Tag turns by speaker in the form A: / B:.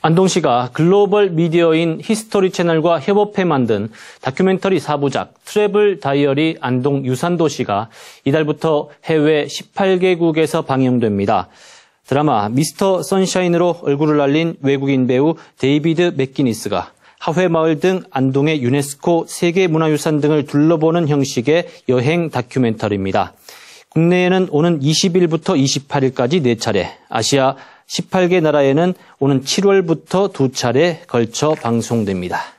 A: 안동시가 글로벌 미디어인 히스토리 채널과 협업해 만든 다큐멘터리 4부작 트래블 다이어리 안동 유산도시가 이달부터 해외 18개국에서 방영됩니다. 드라마 미스터 선샤인으로 얼굴을 날린 외국인 배우 데이비드 맥기니스가 하회마을 등 안동의 유네스코 세계문화유산 등을 둘러보는 형식의 여행 다큐멘터리입니다. 국내에는 오는 20일부터 28일까지 4차례, 아시아 18개 나라에는 오는 7월부터 2차례 걸쳐 방송됩니다.